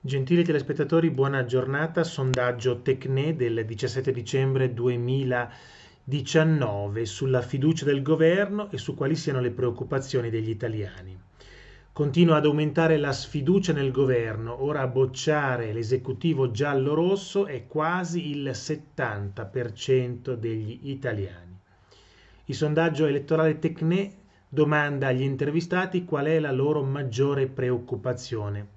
Gentili telespettatori, buona giornata. Sondaggio Tecne del 17 dicembre 2019 sulla fiducia del governo e su quali siano le preoccupazioni degli italiani. Continua ad aumentare la sfiducia nel governo, ora bocciare l'esecutivo giallo-rosso è quasi il 70% degli italiani. Il sondaggio elettorale Tecne domanda agli intervistati qual è la loro maggiore preoccupazione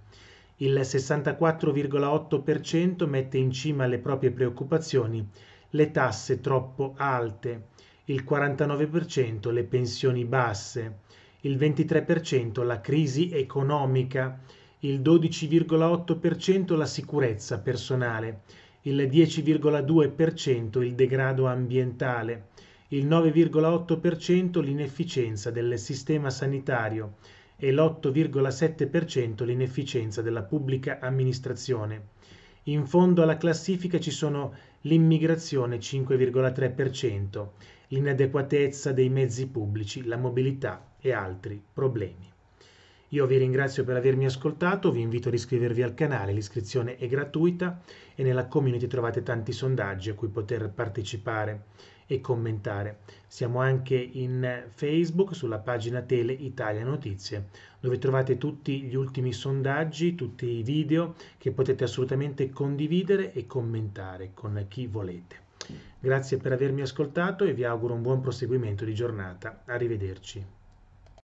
il 64,8% mette in cima alle proprie preoccupazioni le tasse troppo alte, il 49% le pensioni basse, il 23% la crisi economica, il 12,8% la sicurezza personale, il 10,2% il degrado ambientale, il 9,8% l'inefficienza del sistema sanitario, e l'8,7% l'inefficienza della pubblica amministrazione. In fondo alla classifica ci sono l'immigrazione 5,3%, l'inadeguatezza dei mezzi pubblici, la mobilità e altri problemi. Io vi ringrazio per avermi ascoltato, vi invito ad iscrivervi al canale, l'iscrizione è gratuita e nella community trovate tanti sondaggi a cui poter partecipare e commentare. Siamo anche in Facebook sulla pagina Tele Italia Notizie, dove trovate tutti gli ultimi sondaggi, tutti i video che potete assolutamente condividere e commentare con chi volete. Grazie per avermi ascoltato e vi auguro un buon proseguimento di giornata. Arrivederci.